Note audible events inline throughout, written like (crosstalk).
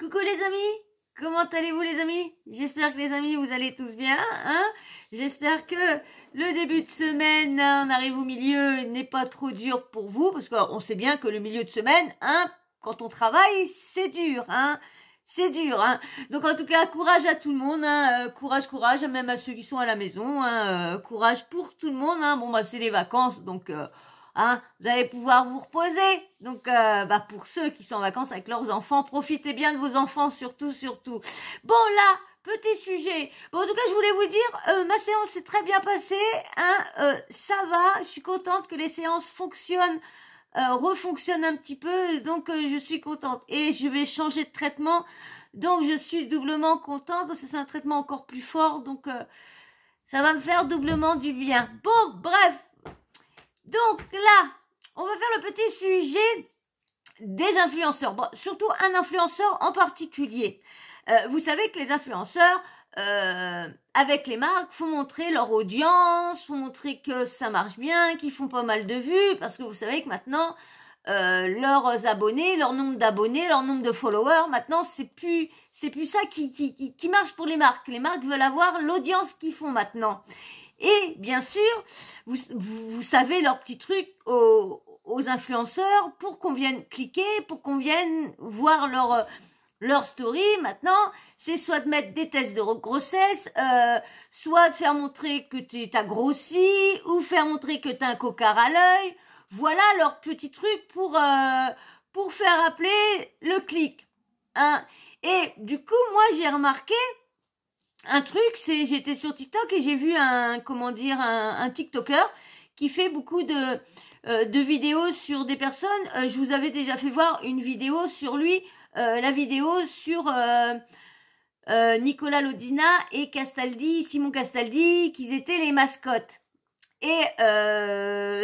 Coucou les amis Comment allez-vous les amis J'espère que les amis vous allez tous bien. Hein J'espère que le début de semaine, hein, on arrive au milieu, n'est pas trop dur pour vous parce qu'on sait bien que le milieu de semaine, hein, quand on travaille, c'est dur. Hein c'est dur. Hein. Donc en tout cas, courage à tout le monde. Hein. Euh, courage, courage, même à ceux qui sont à la maison. Hein. Euh, courage pour tout le monde. Hein? Bon bah c'est les vacances, donc. Euh, Hein, vous allez pouvoir vous reposer. Donc, euh, bah pour ceux qui sont en vacances avec leurs enfants, profitez bien de vos enfants, surtout, surtout. Bon, là, petit sujet. Bon, en tout cas, je voulais vous dire, euh, ma séance s'est très bien passée. Hein, euh, ça va, je suis contente que les séances fonctionnent. Euh, refonctionnent un petit peu, donc je suis contente. Et je vais changer de traitement, donc je suis doublement contente. C'est un traitement encore plus fort, donc ça va me faire doublement du bien. Bon, bref, donc là, on va faire le petit sujet des influenceurs. surtout un influenceur en particulier. Euh, vous savez que les influenceurs, euh, avec les marques, font montrer leur audience, font montrer que ça marche bien, qu'ils font pas mal de vues, parce que vous savez que maintenant, euh, leurs abonnés, leur nombre d'abonnés, leur nombre de followers. Maintenant, c'est plus, c'est plus ça qui, qui, qui, marche pour les marques. Les marques veulent avoir l'audience qu'ils font maintenant. Et bien sûr, vous, vous, savez leur petit truc aux, influenceurs pour qu'on vienne cliquer, pour qu'on vienne voir leur euh, leur story maintenant, c'est soit de mettre des tests de grossesse, euh, soit de faire montrer que tu as grossi, ou faire montrer que tu as un cocard à l'œil. Voilà leur petit truc pour, euh, pour faire appeler le clic. Hein. Et du coup, moi j'ai remarqué un truc, c'est j'étais sur TikTok et j'ai vu un comment dire un, TikToker qui fait beaucoup de, euh, de vidéos sur des personnes. Euh, je vous avais déjà fait voir une vidéo sur lui, euh, la vidéo sur Nicolas Lodina et Castaldi, Simon Castaldi, qu'ils étaient les mascottes. Et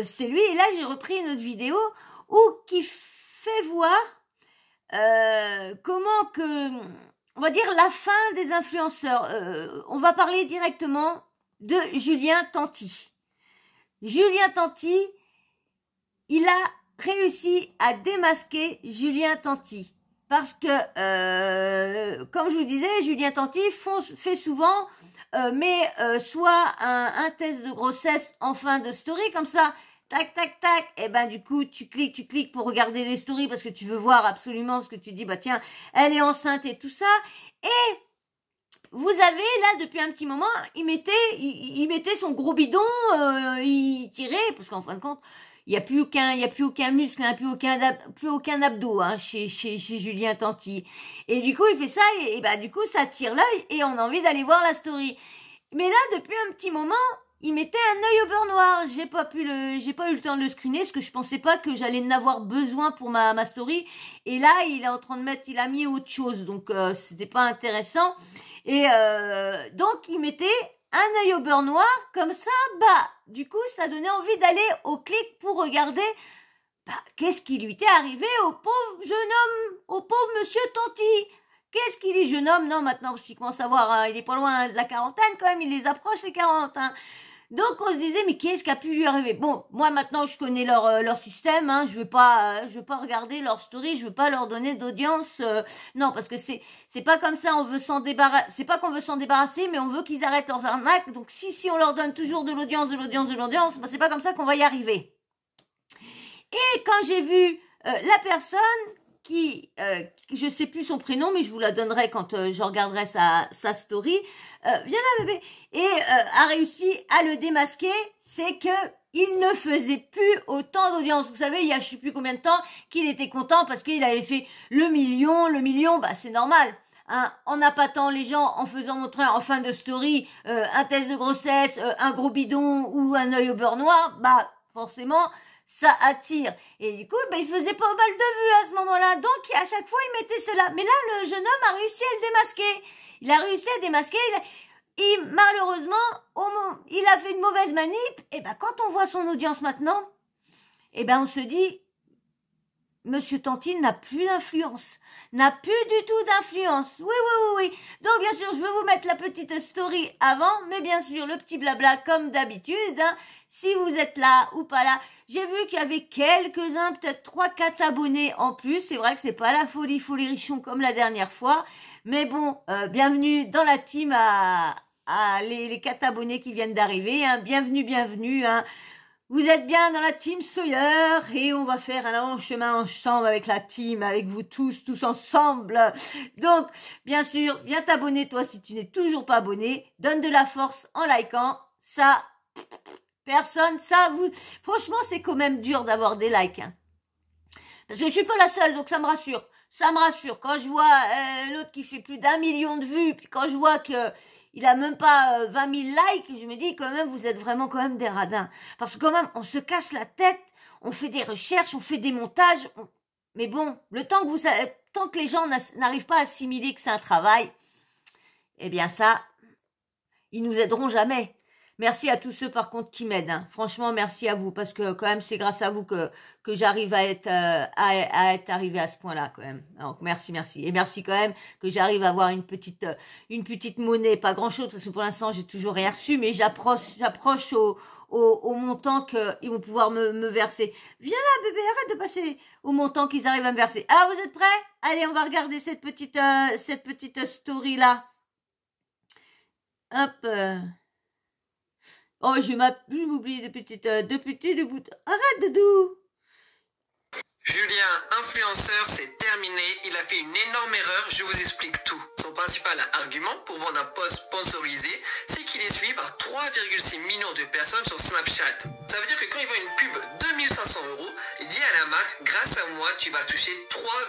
c'est lui. Et là, j'ai repris une autre vidéo où qui fait voir comment que on va dire la fin des influenceurs. Euh, on va parler directement de Julien Tanti. Julien Tanti, il a réussi à démasquer Julien Tanti. Parce que, euh, comme je vous disais, Julien Tanti fait souvent, euh, mais soit un, un, test de grossesse en fin de story, comme ça, Tac, tac, tac. Et eh ben du coup, tu cliques, tu cliques pour regarder les stories parce que tu veux voir absolument ce que tu dis. Bah tiens, elle est enceinte et tout ça. Et vous avez là depuis un petit moment, il mettait, il, mettait son gros bidon, euh, il tirait parce qu'en fin de compte, il n'y a plus aucun, il y a plus aucun muscle, hein, plus aucun, plus aucun abdo hein, chez, chez, chez, Julien Tanti. Et du coup, il fait ça et, et bah, du coup, ça tire l'œil et on a envie d'aller voir la story. Mais là, depuis un petit moment, il mettait un œil au beurre noir. J'ai pas pu le, j'ai pas eu le temps de le screener parce que je pensais pas que j'allais en avoir besoin pour ma, ma story. Et là, il est en train de mettre, il a mis autre chose, donc ce euh, c'était pas intéressant. Et euh, donc il mettait un œil au beurre noir comme ça. Bah, du coup, ça donnait envie d'aller au clic pour regarder. Bah, qu'est-ce qui lui était arrivé au pauvre jeune homme, au pauvre monsieur Tonti Qu'est-ce qu'il est jeune homme Non, maintenant, psychiquement savoir, hein? il est pas loin de la quarantaine quand même, il les approche les quarante. Hein. Donc on se disait, mais quest ce qui a pu lui arriver Bon, moi maintenant je connais leur, euh, système, hein. je ne euh, veux, pas, regarder leur story, je ne veux pas leur donner d'audience. Euh. non, parce que c'est n'est pas comme ça, on veut s'en débarrasser. C'est pas qu'on veut s'en débarrasser, mais on veut qu'ils arrêtent leurs arnaques. Donc si, si on leur donne toujours de l'audience, de l'audience, de l'audience, ce ben, c'est pas comme ça qu'on va y arriver. Et quand j'ai vu la personne qui, euh, je sais plus son prénom, mais je vous la donnerai quand euh, je regarderai sa, story, euh, viens là bébé, et euh, a réussi à le démasquer, c'est que il ne faisait plus autant d'audience. Vous savez, il y a je sais plus combien de temps qu'il était content parce qu'il avait fait le million, le million, bah c'est normal. Hein, en appâtant les gens, en faisant montrer en fin de story euh, un test de grossesse, un gros bidon ou un œil au beurre noir, bah forcément, ça attire. Et du coup, ben, il faisait pas mal de vues à ce moment-là. Donc, à chaque fois, il mettait cela. Mais là, le jeune homme a réussi à le démasquer. Il a réussi à démasquer. Il a... Et malheureusement, il a fait une mauvaise manip. Et ben, quand on voit son audience maintenant, et ben, on se dit, Monsieur Tantine n'a plus d'influence, n'a plus du tout d'influence. Oui, oui, oui, oui. Donc bien sûr, je vais vous mettre la petite story avant, mais bien sûr, le petit blabla comme d'habitude. Hein. si vous êtes là ou pas là, j'ai vu qu'il y avait quelques-uns, peut-être trois, quatre abonnés en plus. C'est vrai que c'est pas la folie, folie richon comme la dernière fois, mais bon, euh, bienvenue dans la team à, les, les abonnés qui viennent d'arriver. Hein. Bienvenue, bienvenue. Hein. Vous êtes bien dans la team Sawyer et on va faire un long chemin ensemble avec la team, avec vous tous, tous ensemble. Donc, bien sûr, viens t'abonner toi si tu n'es toujours pas abonné. Donne de la force en likant. Ça, personne, ça, vous... Franchement, c'est quand même dur d'avoir des likes. Hein. Parce que je suis pas la seule, donc ça me rassure. Ça me rassure. Quand je vois euh, l'autre qui fait plus d'un million de vues, puis quand je vois que il a même pas 20 euh, 000 likes, je me dis quand même, vous êtes vraiment quand même des radins. Parce que quand même, on se casse la tête, on fait des recherches, on fait des montages. Mais bon, le temps que vous, tant que les gens n'arrivent pas à assimiler que c'est un travail, eh bien ça, ils nous aideront jamais. Merci à tous ceux par contre qui m'aident. Hein. Franchement, merci à vous parce que quand même c'est grâce à vous que que j'arrive à être euh, à, être arrivé à ce point-là quand même. Donc merci, merci et merci quand même que j'arrive à avoir une petite euh, une petite monnaie, pas grand-chose parce que pour l'instant j'ai toujours rien reçu, mais j'approche au, au, montant qu'ils vont pouvoir me, me verser. Viens là, bébé, arrête de passer au montant qu'ils arrivent à me verser. Alors, ah, vous êtes prêts Allez, on va regarder cette petite, euh, cette petite story-là. Hop. Oh, je m'oublie de petites, euh, de de bouts. Arrête, Doudou Julien, influenceur, c'est terminé. Il a fait une énorme erreur. Je vous explique tout principal argument pour vendre un post sponsorisé, c'est qu'il est suivi par 3,6 millions de personnes sur Snapchat. Ça veut dire que quand il vend une pub 2500 euros, il dit à la marque, grâce à moi, tu vas toucher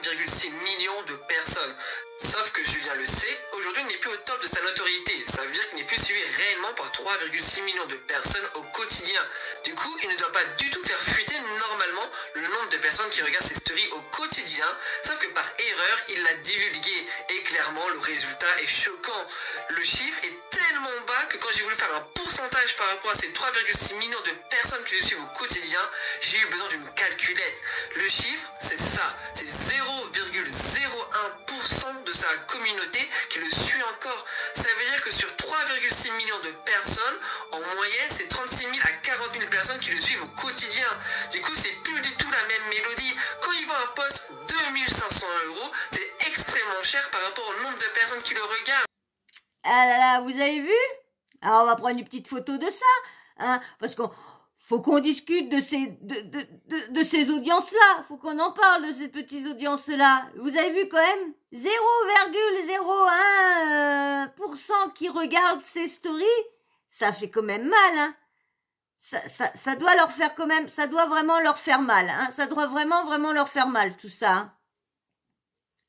3,6 millions de personnes. Sauf que Julien le sait, aujourd'hui il n'est plus au top de sa notoriété. Ça veut dire qu'il n'est plus suivi réellement par 3,6 millions de personnes au quotidien. Du coup, il ne doit pas du tout faire fuiter normalement le nombre de personnes qui regardent ses stories au quotidien. Sauf que par erreur, il l'a divulgué. Et clairement, le résultat est choquant. Le chiffre est tellement bas que quand j'ai voulu faire un pourcentage par rapport à ces 3,6 millions de personnes qui le suivent au quotidien, j'ai eu besoin d'une calculette. Le chiffre, c'est ça, c'est 0,6% le suit encore. Ça veut dire que sur 3,6 millions de personnes, en moyenne, c'est 36 000 à 40 000 personnes qui le suivent au quotidien. Du coup, c'est plus du tout la même mélodie. Quand il voit un poste 2500 euros, c'est extrêmement cher par rapport au nombre de personnes qui le regardent. Ah là là, vous avez vu Alors, ah, on va prendre une petite photo de ça. Hein, parce qu'on faut qu'on discute de ces, de, de, de, ces audiences-là. Faut qu'on en parle de ces petites audiences-là. Vous avez vu quand même 0,01% qui regardent ces stories. Ça fait quand même mal, hein. Ça, ça, ça doit leur faire quand même, ça doit vraiment leur faire mal, hein. Ça doit vraiment, vraiment leur faire mal, tout ça. Hein.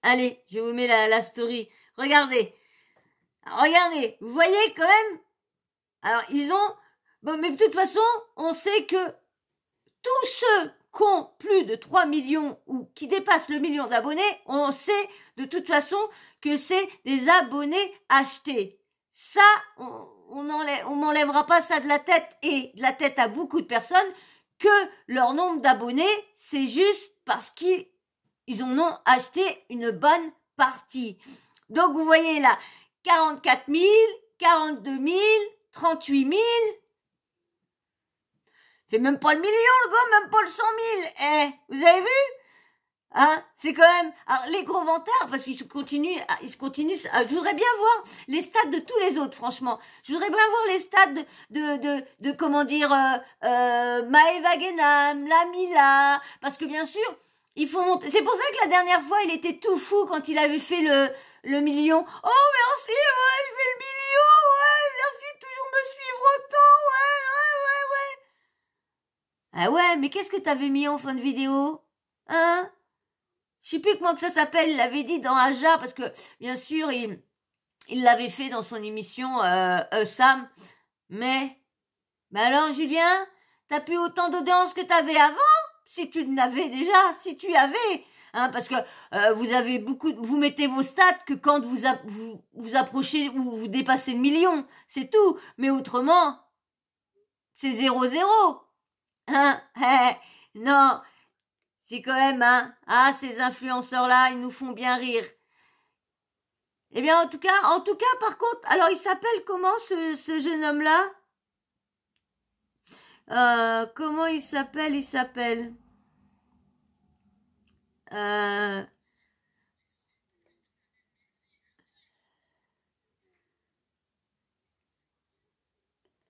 Allez, je vous mets la, la story. Regardez. Regardez. Vous voyez quand même? Alors, ils ont Bon, mais de toute façon, on sait que tous ceux qui ont plus de 3 millions ou qui dépassent le million d'abonnés, on sait de toute façon que c'est des abonnés achetés. Ça, on m'enlèvera pas ça de la tête et de la tête à beaucoup de personnes que leur nombre d'abonnés, c'est juste parce qu'ils en ont acheté une bonne partie. Donc vous voyez là, 44 000, 42 000, 38 000, fait même pas le million, le gars, même pas le 100 mille Eh, vous avez vu Hein C'est quand même Alors, les gros venteurs parce qu'ils se continuent, ils se continuent. je voudrais bien voir les stats de tous les autres, franchement. Je voudrais bien voir les stats de de de, comment dire euh, euh, Lamila, parce que bien sûr. ils font... monter. C'est pour ça que la dernière fois, il était tout fou quand il avait fait le, le million. Oh, merci, ouais, je fais le million, ouais, merci de toujours me suivre autant, ouais, ouais, ouais, ouais. Ah ouais, mais qu'est-ce que t'avais mis en fin de vidéo Hein Je sais plus comment que ça s'appelle, il l'avait dit dans Aja, parce que, bien sûr, il, il l'avait fait dans son émission euh, euh, Sam. Mais, mais alors, Julien, t'as plus autant d'audience que t'avais avant Si tu l'avais déjà, si tu avais Hein, parce que euh, vous avez beaucoup, vous mettez vos stats que quand vous vous, approchez ou vous dépassez le million, c'est tout. Mais autrement, c'est zéro zéro. Hein eh, eh, Non C'est quand même, hein Ah, ces influenceurs-là, ils nous font bien rire. Eh bien, en tout cas, en tout cas, par contre, alors il s'appelle comment ce, jeune homme-là euh, Comment il s'appelle Il s'appelle. Euh.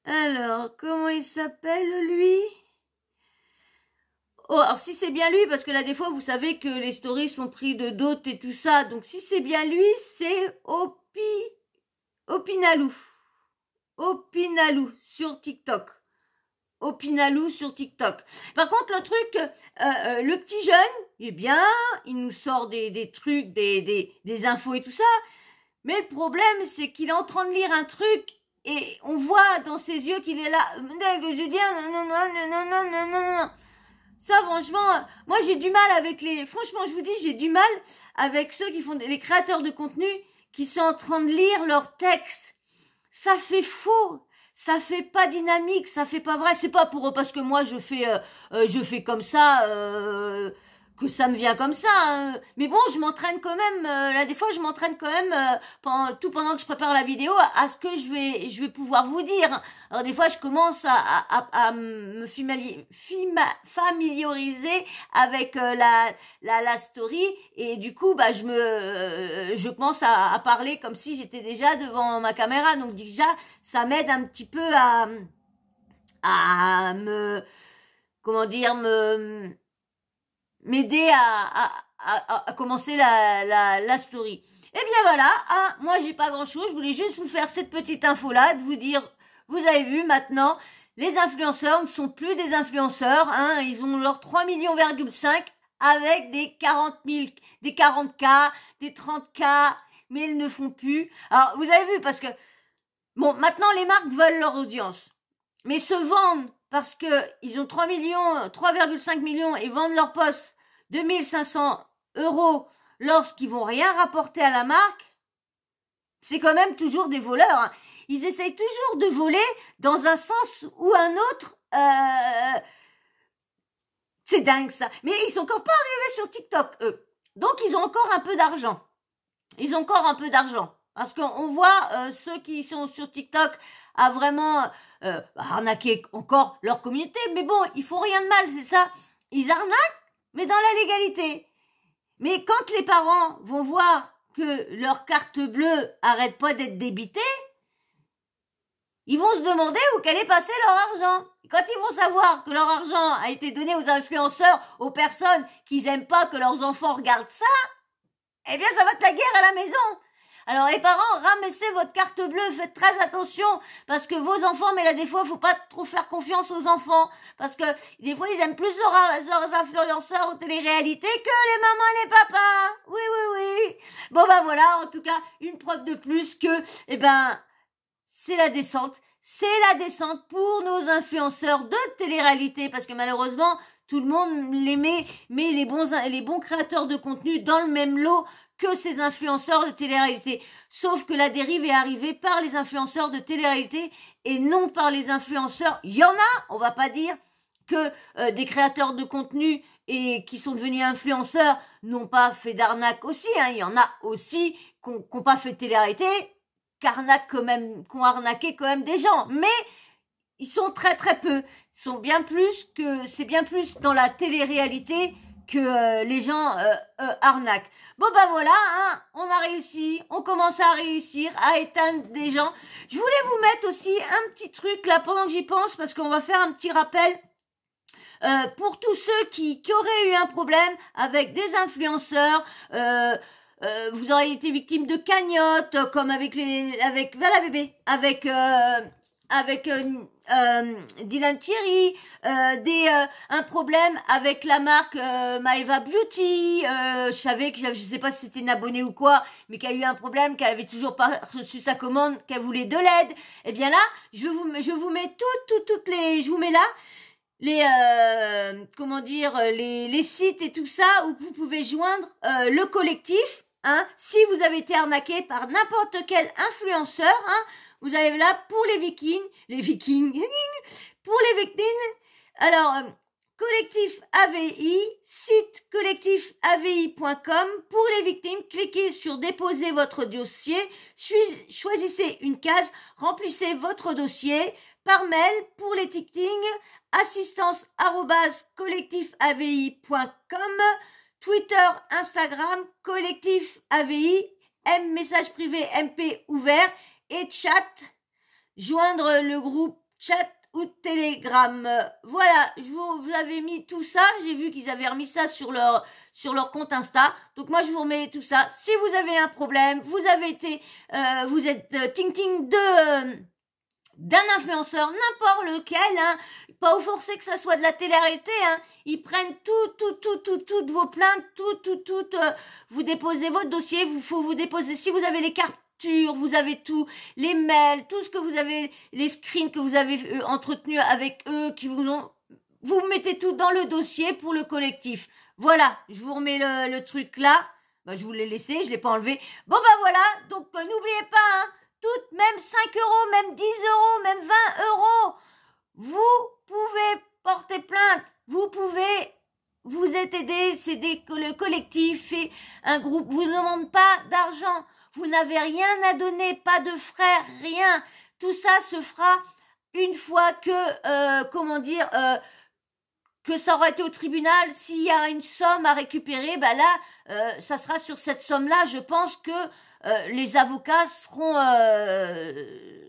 Alors, comment il s'appelle lui Oh, alors si c'est bien lui, parce que là des fois vous savez que les stories sont pris de d'autres et tout ça, donc si c'est bien lui, c'est Opi... Opinalou. Opinalou sur TikTok. Opinalou sur TikTok. Par contre, le truc, euh, euh, le petit jeune, eh bien, il nous sort des, trucs, des, des, des infos et tout ça. Mais le problème, c'est qu'il est en train de lire un truc et on voit dans ses yeux qu'il est là. Je veux dire, non, non, non, non, non, non, non. Ça, franchement, moi j'ai du mal avec les. Franchement, je vous dis, j'ai du mal avec ceux qui font les créateurs de contenu qui sont en train de lire leurs texte. Ça fait faux. Ça fait pas dynamique, ça fait pas vrai. C'est pas pour parce que moi je fais, euh, euh, je fais comme ça. Euh, que ça me vient comme ça. Hein. Mais bon, je m'entraîne quand même. Euh, là, des fois, je m'entraîne quand même euh, pendant, tout pendant que je prépare la vidéo à ce que je vais, je vais pouvoir vous dire. Alors, des fois, je commence à, à, à me familiariser avec euh, la, la, story et du coup, bah, je me, je commence à, à parler comme si j'étais déjà devant ma caméra. Donc, déjà, ça m'aide un petit peu à, à me, comment dire, me m'aider à, à, à, commencer la, la, la story. Et eh bien voilà, ah, moi j'ai pas grand chose, je voulais juste vous faire cette petite info là, de vous dire, vous avez vu maintenant, les influenceurs ne sont plus des influenceurs, hein, ils ont leurs 3 millions avec des 40 000, des 40K, des 30K, mais ils ne font plus. Alors, vous avez vu, parce que, bon, maintenant, les marques veulent leur audience. Mais se vendent parce qu'ils ont 3 millions, 3,5 millions et vendent leur poste 2500 euros lorsqu'ils vont rien rapporter à la marque, c'est quand même toujours des voleurs. Hein. Ils essayent toujours de voler dans un sens ou un autre. Euh, c'est dingue ça. Mais ils sont encore pas arrivés sur TikTok, eux. Donc ils ont encore un peu d'argent. Ils ont encore un peu d'argent. Parce qu'on voit euh, ceux qui sont sur TikTok à vraiment euh, arnaquer encore leur communauté. Mais bon, ils font rien de mal, c'est ça. Ils arnaquent, mais dans la légalité. Mais quand les parents vont voir que leur carte bleue arrête pas d'être débitée, ils vont se demander où qu'elle est passé leur argent. quand ils vont savoir que leur argent a été donné aux influenceurs, aux personnes qu'ils n'aiment pas que leurs enfants regardent ça, eh bien ça va être la guerre à la maison. Alors les parents, ramassez votre carte bleue, faites très attention parce que vos enfants, mais là des fois, faut pas trop faire confiance aux enfants parce que des fois ils aiment plus leurs, influenceurs aux téléréalités que les mamans et les papas. Oui, oui, oui. Bon ben voilà, en tout cas, une preuve de plus que, eh ben, c'est la descente. C'est la descente pour nos influenceurs de télé-réalité parce que malheureusement, tout le monde les met, met les bons, les bons créateurs de contenu dans le même lot que ces influenceurs de télé-réalité. Sauf que la dérive est arrivée par les influenceurs de télé-réalité et non par les influenceurs. Il y en a, on va pas dire que euh, des créateurs de contenu et qui sont devenus influenceurs n'ont pas fait d'arnaque aussi. Hein. Il y en a aussi qui n'ont pas fait de télé-réalité, qui même, ont arnaqué quand même des gens. Mais ils sont très très peu. sont bien plus que c'est bien plus dans la télé-réalité que euh, les gens euh, euh, arnaquent. Bon ben voilà, hein, on a réussi, on commence à réussir à éteindre des gens. Je voulais vous mettre aussi un petit truc là pendant que j'y pense parce qu'on va faire un petit rappel pour tous ceux qui, qui, auraient eu un problème avec des influenceurs, vous auriez été victime de cagnottes, comme avec les, avec voilà bébé, avec avec euh, Dylan Thierry, euh, des, euh, un problème avec la marque Maeva Beauty. je savais que je sais pas si c'était une abonnée ou quoi, mais qu'elle a eu un problème, qu'elle avait toujours pas reçu sa commande, qu'elle voulait de l'aide. Eh bien là, je vous, je vous mets toutes, toutes, les, je vous mets là les comment dire les, sites et tout ça où vous pouvez joindre le collectif hein, si vous avez été arnaqué par n'importe quel influenceur hein, vous avez là pour les Vikings, les Vikings, (laughs) pour les Vikings. Alors, euh, collectif AVI, site collectifavi.com. Pour les victimes, cliquez sur déposer votre dossier, choisissez une case, remplissez votre dossier par mail pour les collectif assistance@collectifavi.com, Twitter, Instagram, collectif AVI, M message privé MP ouvert et chat, joindre le groupe chat ou Telegram. Voilà, je vous, vous mis tout ça. J'ai vu qu'ils avaient remis ça sur leur, sur leur compte Insta. Donc moi, je vous remets tout ça. Si vous avez un problème, vous avez été, euh, vous êtes euh, ting ting de... Euh, d'un influenceur, n'importe lequel, hein. pas au que ça soit de la télé hein. ils prennent tout, tout, tout, tout, toutes vos plaintes, tout, tout, tout, vous déposez votre dossier, vous faut vous déposer, si vous avez les cartes vous avez tout, les mails, tout ce que vous avez, les screens que vous avez euh, entretenu avec eux, qui vous ont, vous mettez tout dans le dossier pour le collectif. Voilà, je vous remets le, truc là. Bah, je vous l'ai laissé, je l'ai pas enlevé. Bon ben voilà, donc euh, n'oubliez pas, hein, toutes, même 5 euros, même 10 euros, même 20 euros, vous pouvez porter plainte, vous pouvez vous êtes aidé, c'est le collectif et un groupe vous ne demande pas d'argent. Vous n'avez rien à donner, pas de frais, rien. Tout ça se fera une fois que, euh, comment dire, euh, que ça aura été au tribunal. S'il y a une somme à récupérer, bah là, euh, ça sera sur cette somme-là. Je pense que les avocats seront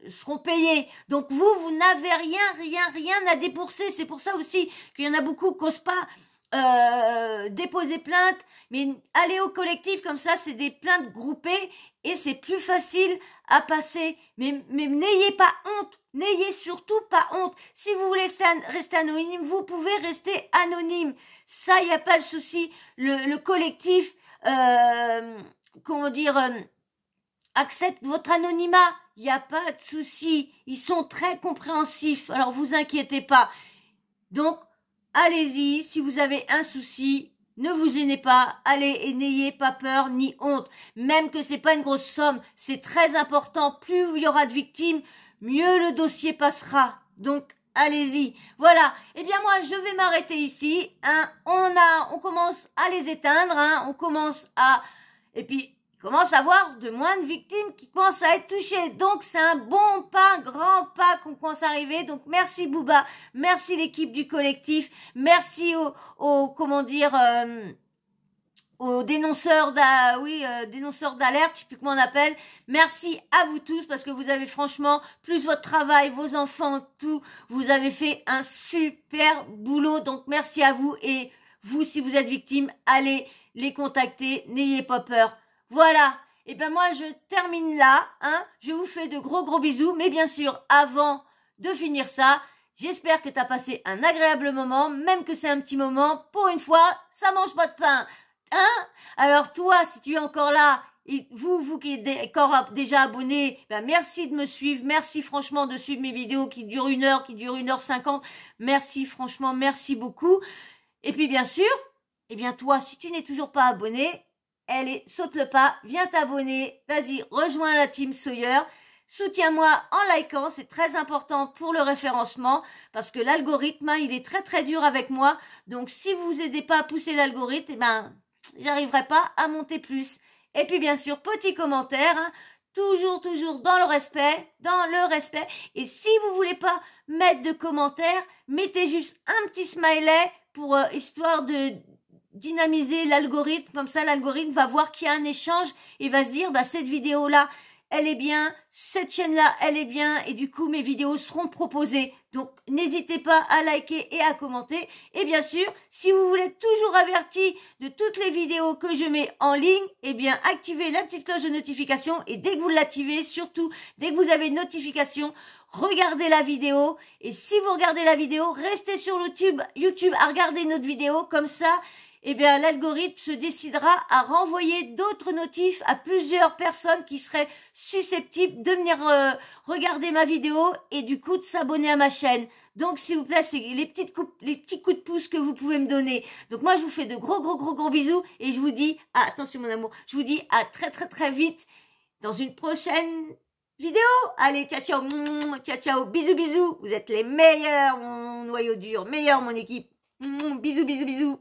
seront payés. Donc vous, vous n'avez rien, rien, rien à débourser. C'est pour ça aussi qu'il y en a beaucoup qui n'osent pas euh, déposer plainte, mais aller au collectif comme ça, c'est des plaintes groupées et c'est plus facile à passer. Mais, mais n'ayez pas honte, n'ayez surtout pas honte. Si vous voulez rester anonyme, vous pouvez rester anonyme. Ça, il n'y a pas le souci. Le, collectif, euh, comment dire, euh, accepte votre anonymat. Il n'y a pas de souci. Ils sont très compréhensifs. Alors, vous inquiétez pas. Donc, allez-y, si vous avez un souci, ne vous gênez pas, allez et n'ayez pas peur ni honte. Même que c'est pas une grosse somme, c'est très important. Plus il y aura de victimes, mieux le dossier passera. Donc allez-y. Voilà. Eh bien moi, je vais m'arrêter ici. Hein. On a, on commence à les éteindre. Hein. On commence à, et puis il commence à avoir de moins de victimes qui commencent à être touchées. Donc c'est un bon pas, un grand pas qu'on commence à arriver. Donc merci Bouba, merci l'équipe du collectif, merci aux, comment dire, euh, aux dénonceurs euh, d'alerte, oui, ne sais plus comment on appelle. Merci à vous tous parce que vous avez franchement, plus votre travail, vos enfants, tout, vous avez fait un super boulot. Donc merci à vous et vous, si vous êtes victime, allez les contacter, n'ayez pas peur. Voilà. Et eh ben moi je termine là, hein. Je vous fais de gros gros bisous, mais bien sûr avant de finir ça, j'espère que t'as passé un agréable moment, même que c'est un petit moment. Pour une fois, ça mange pas de pain, hein. Alors toi, si tu es encore là vous, vous qui êtes encore déjà abonné, ben merci de me suivre, merci franchement de suivre mes vidéos qui durent une heure, qui durent une heure cinquante. Merci franchement, merci beaucoup. Et puis bien sûr, et eh bien toi, si tu n'es toujours pas abonné, Allez, saute le pas, viens t'abonner, vas-y, rejoins la team Sawyer. Soutiens-moi en likant, c'est très important pour le référencement parce que l'algorithme, hein, il est très très dur avec moi. Donc si vous aidez pas à pousser l'algorithme, eh ben j'arriverai pas à monter plus. Et puis bien sûr, petit commentaire, hein, toujours toujours dans le respect, dans le respect. Et si vous voulez pas mettre de commentaire, mettez juste un petit smiley pour euh, histoire de dynamiser l'algorithme, comme ça l'algorithme va voir qu'il y a un échange et va se dire bah cette vidéo là elle est bien, cette chaîne là elle est bien et du coup mes vidéos seront proposées. Donc n'hésitez pas à liker et à commenter et bien sûr, si vous voulez toujours averti de toutes les vidéos que je mets en ligne, eh bien activez la petite cloche de notification et dès que vous l'activez, surtout dès que vous avez une notification, regardez la vidéo. Et si vous regardez la vidéo, restez sur YouTube, YouTube à regarder notre vidéo. Comme ça, eh bien l'algorithme se décidera à renvoyer d'autres notifs à plusieurs personnes qui seraient susceptibles de venir euh, regarder ma vidéo et du coup de s'abonner à ma chaîne. Donc s'il vous plaît, c'est les petites les petits coups de pouce que vous pouvez me donner. Donc moi je vous fais de gros gros gros gros bisous et je vous dis attention mon amour, je vous dis à très très très vite dans une prochaine vidéo. Allez, ciao, ciao, ciao, bisous, bisous. Vous êtes les meilleurs, mon noyau dur, meilleurs, mon équipe. bisous, bisous, bisous.